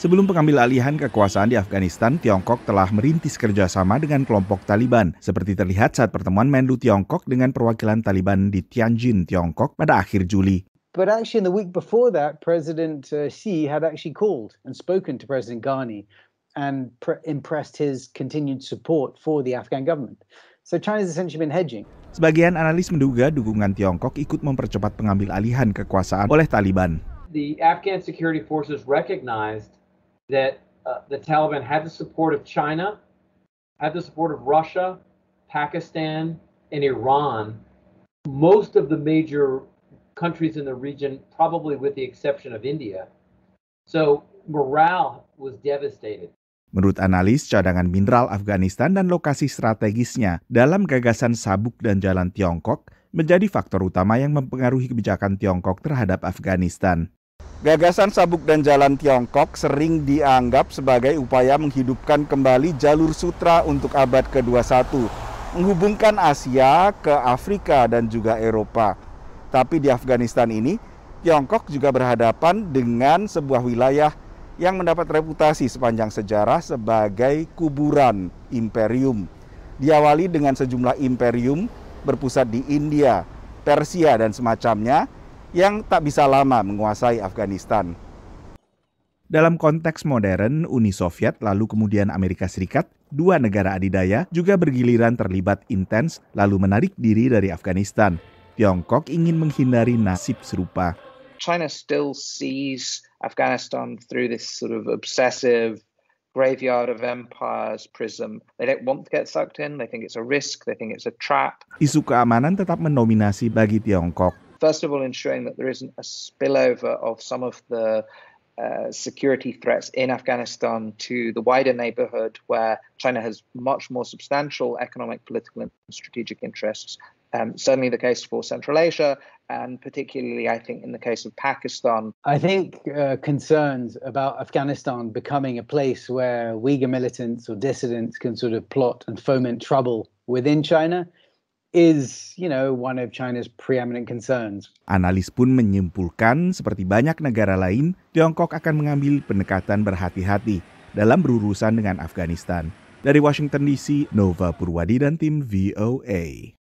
Sebelum pengambil alihan kekuasaan di Afghanistan, Tiongkok telah merintis kerjasama dengan kelompok Taliban, seperti terlihat saat pertemuan Menlu Tiongkok dengan perwakilan Taliban di Tianjin, Tiongkok pada akhir Juli. But actually, in the week before that, President uh, Xi had actually called and spoken to President Ghani and pre- impressed his continued support for the Afghan government. So China's essentially been hedging. Sebagian analis menduga dukungan Tiongkok ikut mempercepat pengambil alihan kekuasaan oleh Taliban. The Afghan security forces recognized that uh, the Taliban had the support of China, had the support of Russia, Pakistan, and Iran. Most of the major countries in the region, probably with the exception of India. So morale was devastated. Menurut analis, cadangan mineral Afghanistan dan lokasi strategisnya dalam gagasan sabuk dan jalan Tiongkok menjadi faktor utama yang mempengaruhi kebijakan Tiongkok terhadap Afghanistan. Gagasan sabuk dan jalan Tiongkok sering dianggap sebagai upaya menghidupkan kembali jalur sutra untuk abad ke-21, menghubungkan Asia ke Afrika dan juga Eropa. Tapi di Afghanistan ini, Tiongkok juga berhadapan dengan sebuah wilayah yang mendapat reputasi sepanjang sejarah sebagai kuburan imperium. Diawali dengan sejumlah imperium berpusat di India, Persia dan semacamnya, yang tak bisa lama menguasai Afghanistan. Dalam konteks modern, Uni Soviet lalu kemudian Amerika Serikat, dua negara adidaya juga bergiliran terlibat intens lalu menarik diri dari Afghanistan. Tiongkok ingin menghindari nasib serupa. China still sees Afghanistan through this sort of obsessive graveyard of empires prism. They don't want to get sucked in. They think it's a risk. They think it's a trap. Isu keamanan tetap mendominasi bagi Tiongkok. First of all, ensuring that there isn't a spillover of some of the uh, security threats in Afghanistan to the wider neighborhood, where China has much more substantial economic, political, and strategic interests. Um, certainly the case for Central Asia, and particularly, I think, in the case of Pakistan. I think uh, concerns about Afghanistan becoming a place where Uyghur militants or dissidents can sort of plot and foment trouble within China is, you know, one of China's preeminent concerns. Analis pun menyimpulkan seperti banyak negara lain, Tiongkok akan mengambil pendekatan berhati-hati dalam berurusan dengan Afghanistan. Dari Washington DC, Nova Purwadi dan tim VOA.